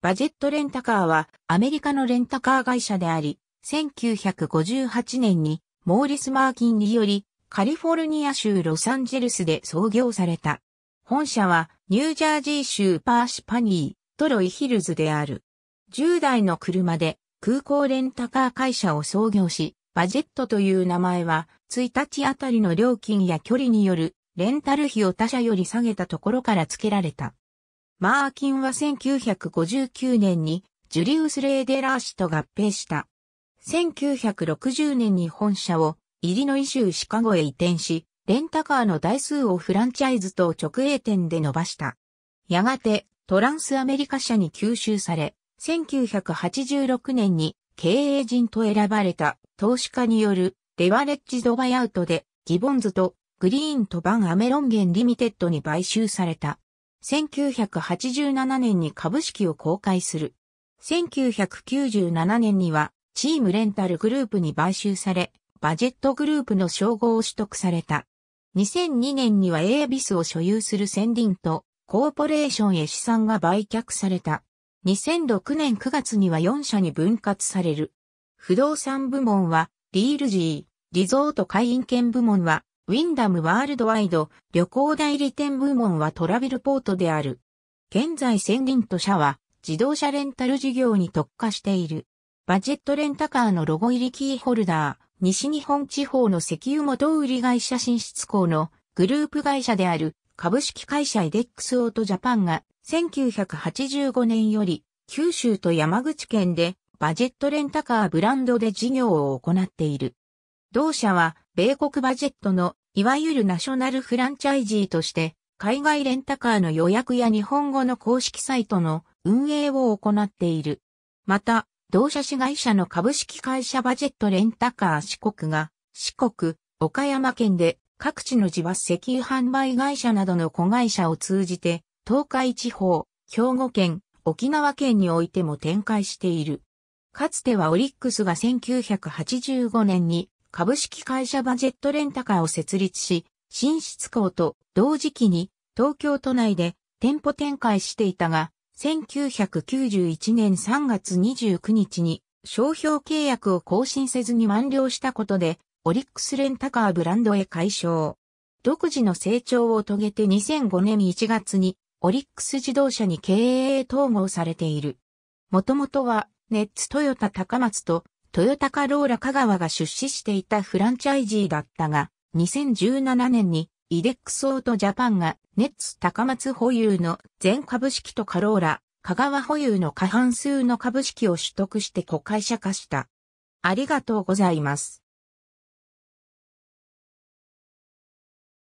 バジェットレンタカーはアメリカのレンタカー会社であり、1958年にモーリス・マーキンによりカリフォルニア州ロサンゼルスで創業された。本社はニュージャージー州パーシパニー、トロイヒルズである。10代の車で空港レンタカー会社を創業し、バジェットという名前は1日あたりの料金や距離によるレンタル費を他社より下げたところから付けられた。マーキンは1959年にジュリウス・レーデラー氏と合併した。1960年に本社をイリノイ州シカゴへ移転し、レンタカーの台数をフランチャイズと直営店で伸ばした。やがてトランスアメリカ社に吸収され、1986年に経営陣と選ばれた投資家によるレバレッジドバイアウトでギボンズとグリーンとバンアメロンゲンリミテッドに買収された。1987年に株式を公開する。1997年にはチームレンタルグループに買収され、バジェットグループの称号を取得された。2002年にはエアビスを所有する先輪とコーポレーションへ資産が売却された。2006年9月には4社に分割される。不動産部門はリールジー、リゾート会員権部門はウィンダムワールドワイド旅行代理店部門はトラベルポートである。現在先人と社は自動車レンタル事業に特化している。バジェットレンタカーのロゴ入りキーホルダー、西日本地方の石油元売り会社進出港のグループ会社である株式会社イデックスオートジャパンが1985年より九州と山口県でバジェットレンタカーブランドで事業を行っている。同社は米国バジェットの、いわゆるナショナルフランチャイジーとして、海外レンタカーの予約や日本語の公式サイトの運営を行っている。また、同社市会社の株式会社バジェットレンタカー四国が、四国、岡山県で各地の自伐石油販売会社などの子会社を通じて、東海地方、兵庫県、沖縄県においても展開している。かつてはオリックスが1985年に株式会社バジェットレンタカーを設立し、新出港と同時期に東京都内で店舗展開していたが、1991年3月29日に商標契約を更新せずに満了したことで、オリックスレンタカーブランドへ解消。独自の成長を遂げて2005年1月にオリックス自動車に経営統合されている。もともとはネッツトヨタ高松とトヨタカローラ香川が出資していたフランチャイジーだったが、2017年にイデックスオートジャパンがネッツ高松保有の全株式とカローラ、香川保有の過半数の株式を取得して子会社化した。ありがとうございます。